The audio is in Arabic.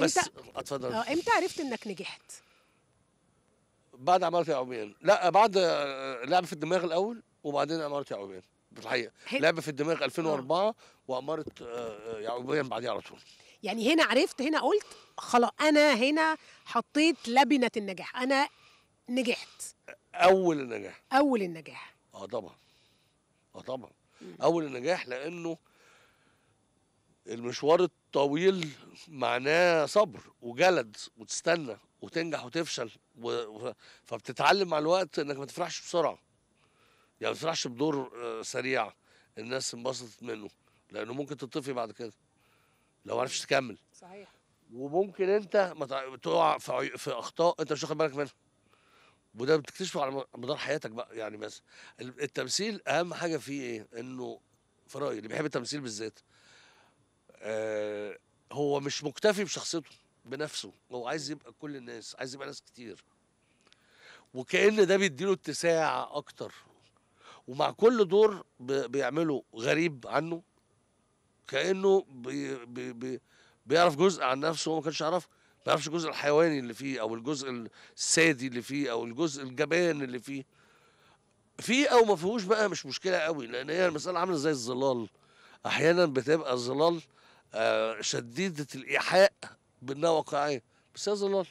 بس اتفضل اه امتى عرفت انك نجحت؟ بعد عمارة يعقوبيان لا بعد آه، لعب في الدماغ الاول وبعدين عمارة يعقوبيان بالحقيقه الحقيقه لعب في الدماغ 2004 آه. وعمارة آه، يعقوبيان بعديها على طول يعني هنا عرفت هنا قلت خلاص انا هنا حطيت لبنه النجاح انا نجحت اول النجاح اول النجاح اه طبعا اه طبعا اول النجاح لانه المشوار الطويل معناه صبر وجلد وتستنى وتنجح وتفشل و... فبتتعلم مع الوقت انك ما تفرحش بسرعه يعني ما تفرحش بدور آه، سريع الناس انبسطت منه لانه ممكن تطفي بعد كده لو ما عرفتش تكمل صحيح وممكن انت ما تقع في, في اخطاء انت مش واخد بالك منها وده بتكتشفه على مدار حياتك بقى يعني بس التمثيل اهم حاجه فيه ايه انه في رايي اللي بيحب التمثيل بالذات آه، هو مش مكتفي بشخصيته بنفسه هو عايز يبقى كل الناس عايز يبقى ناس كتير وكأن ده بيديله اتساع أكتر ومع كل دور بيعمله غريب عنه كأنه بي بي بي بيعرف جزء عن نفسه هو ما كانش يعرفه ما يعرفش الجزء الحيواني اللي فيه أو الجزء السادي اللي فيه أو الجزء الجبان اللي فيه في أو ما فيهوش بقى مش مشكلة قوي لأن هي المسألة عاملة زي الظلال أحيانا بتبقى الظلال آه، شديده الايحاء بانها واقعيه بس ظلال